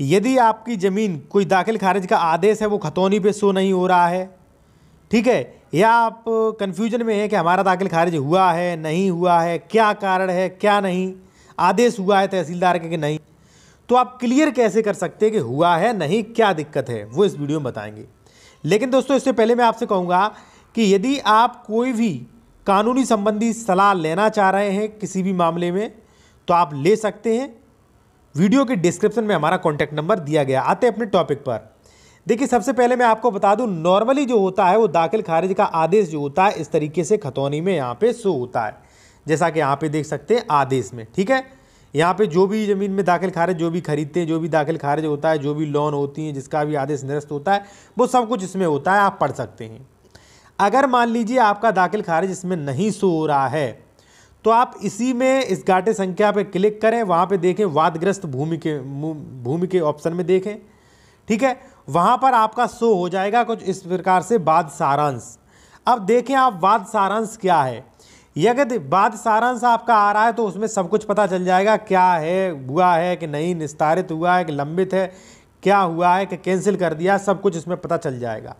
यदि आपकी ज़मीन कोई दाखिल खारिज का आदेश है वो खतौनी पे शो नहीं हो रहा है ठीक है या आप कन्फ्यूजन में है कि हमारा दाखिल खारिज हुआ है नहीं हुआ है क्या कारण है क्या नहीं आदेश हुआ है तहसीलदार के कि नहीं तो आप क्लियर कैसे कर सकते हैं कि हुआ है नहीं क्या दिक्कत है वो इस वीडियो में बताएंगे लेकिन दोस्तों इससे पहले मैं आपसे कहूँगा कि यदि आप कोई भी कानूनी संबंधी सलाह लेना चाह रहे हैं किसी भी मामले में तो आप ले सकते हैं वीडियो के डिस्क्रिप्शन में हमारा कॉन्टैक्ट नंबर दिया गया आते हैं अपने टॉपिक पर देखिए सबसे पहले मैं आपको बता दूं नॉर्मली जो होता है वो दाखिल खारिज का आदेश जो होता है इस तरीके से खतौनी में यहाँ पे शो होता है जैसा कि यहाँ पे देख सकते हैं आदेश में ठीक है यहाँ पे जो भी ज़मीन में दाखिल खारिज जो भी खरीदते हैं जो भी दाखिल खारिज होता है जो भी लोन होती हैं जिसका भी आदेश निरस्त होता है वो सब कुछ इसमें होता है आप पढ़ सकते हैं अगर मान लीजिए आपका दाखिल खारिज इसमें नहीं शो हो रहा है तो आप इसी में इस घाटे संख्या पर क्लिक करें वहाँ पर देखें वादग्रस्त भूमि के भूमि के ऑप्शन में देखें ठीक है वहाँ पर आपका शो हो जाएगा कुछ इस प्रकार से वाद सारांश अब देखें आप वाद सारांश क्या है यदि वाद सारांश आपका आ रहा है तो उसमें सब कुछ पता चल जाएगा क्या है हुआ है कि नहीं निस्तारित हुआ है कि लंबित है क्या हुआ है कि कैंसिल कर दिया सब कुछ इसमें पता चल जाएगा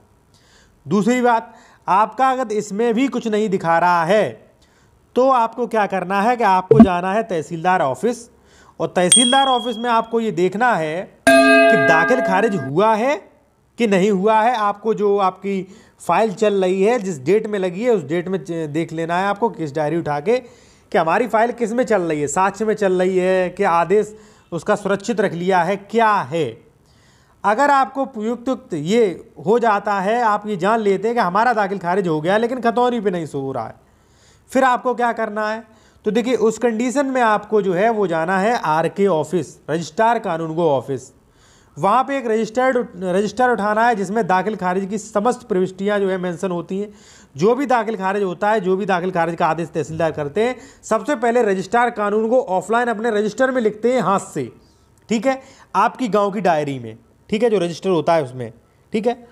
दूसरी बात आपका अगर इसमें भी कुछ नहीं दिखा रहा है तो आपको क्या करना है कि आपको जाना है तहसीलदार ऑफिस और तहसीलदार ऑफिस में आपको ये देखना है कि दाखिल खारिज हुआ है कि नहीं हुआ है आपको जो आपकी फाइल चल रही है जिस डेट में लगी है उस डेट में देख लेना है आपको किस डायरी उठा के कि हमारी फाइल किस में चल रही है साक्ष्य में चल रही है कि आदेश उसका सुरक्षित रख लिया है क्या है अगर आपको युक्त ये हो जाता है आप ये जान लेते हैं कि हमारा दाखिल खारिज हो गया लेकिन खतौरी पे नहीं सो रहा है फिर आपको क्या करना है तो देखिए उस कंडीशन में आपको जो है वो जाना है आर के ऑफिस रजिस्ट्रार कानून गो ऑफिस वहाँ पे एक रजिस्टर्ड रजिस्टर उठाना है जिसमें दाखिल खारिज की समस्त प्रविष्टियाँ जो है मेंशन होती हैं जो भी दाखिल खारिज होता है जो भी दाखिल खारिज का आदेश तहसीलदार करते हैं सबसे पहले रजिस्ट्रार कानून को ऑफलाइन अपने रजिस्टर में लिखते हैं हाथ से ठीक है आपकी गाँव की डायरी में ठीक है जो रजिस्टर होता है उसमें ठीक है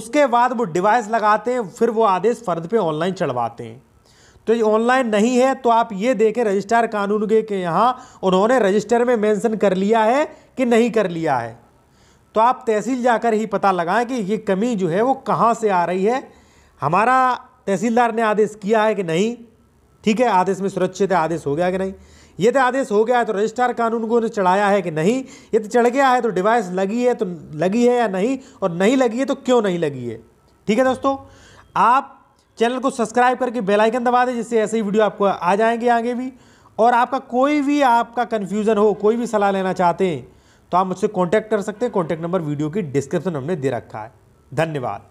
उसके बाद वो डिवाइस लगाते हैं फिर वो आदेश फर्द पर ऑनलाइन चढ़वाते हैं तो ये ऑनलाइन नहीं है तो आप ये देखें रजिस्ट्रार कानून के यहाँ उन्होंने रजिस्टर में मेंशन कर लिया है कि नहीं कर लिया है तो आप तहसील जाकर ही पता लगाएं कि ये कमी जो है वो कहाँ से आ रही है हमारा तहसीलदार ने आदेश किया है कि नहीं ठीक है आदेश में सुरक्षित आदेश हो गया कि नहीं यदि तो आदेश हो गया है तो रजिस्ट्रार कानून को चढ़ाया है कि नहीं यदि तो चढ़ गया है तो डिवाइस लगी है तो लगी है या नहीं और नहीं लगी है तो क्यों नहीं लगी है ठीक है दोस्तों आप चैनल को सब्सक्राइब करके बेल आइकन दबा दें जिससे ऐसे ही वीडियो आपको आ जाएंगे आगे भी और आपका कोई भी आपका कन्फ्यूज़न हो कोई भी सलाह लेना चाहते हैं तो आप मुझसे कॉन्टैक्ट कर सकते हैं कॉन्टैक्ट नंबर वीडियो की डिस्क्रिप्शन हमने दे रखा है धन्यवाद